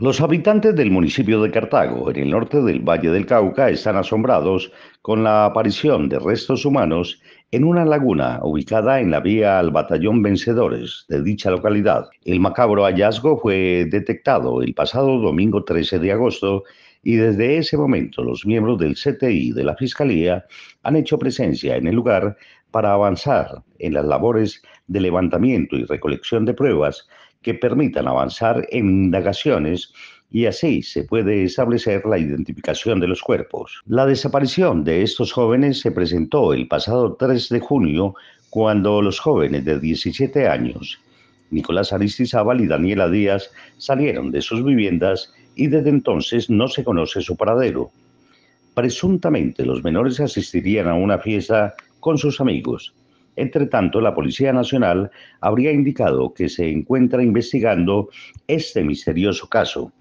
Los habitantes del municipio de Cartago, en el norte del Valle del Cauca, están asombrados con la aparición de restos humanos en una laguna ubicada en la vía al batallón Vencedores de dicha localidad. El macabro hallazgo fue detectado el pasado domingo 13 de agosto y desde ese momento los miembros del CTI de la Fiscalía han hecho presencia en el lugar para avanzar en las labores de levantamiento y recolección de pruebas que permitan avanzar en indagaciones y así se puede establecer la identificación de los cuerpos. La desaparición de estos jóvenes se presentó el pasado 3 de junio cuando los jóvenes de 17 años, Nicolás Aristizábal y Daniela Díaz, salieron de sus viviendas y desde entonces no se conoce su paradero. Presuntamente los menores asistirían a una fiesta con sus amigos, entre tanto, la Policía Nacional habría indicado que se encuentra investigando este misterioso caso.